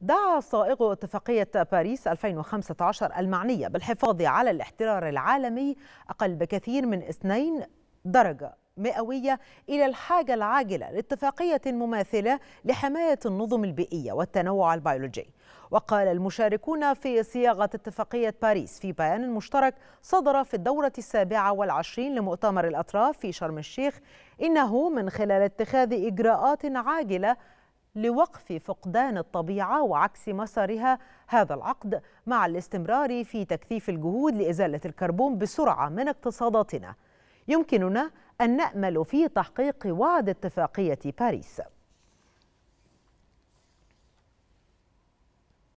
دعا صائغ اتفاقية باريس 2015 المعنية بالحفاظ على الاحترار العالمي أقل بكثير من 2 درجة مئوية إلى الحاجة العاجلة لاتفاقية مماثلة لحماية النظم البيئية والتنوع البيولوجي وقال المشاركون في صياغة اتفاقية باريس في بيان مشترك صدر في الدورة السابعة والعشرين لمؤتمر الأطراف في شرم الشيخ إنه من خلال اتخاذ إجراءات عاجلة لوقف فقدان الطبيعه وعكس مسارها هذا العقد مع الاستمرار في تكثيف الجهود لازاله الكربون بسرعه من اقتصاداتنا يمكننا ان نامل في تحقيق وعد اتفاقيه باريس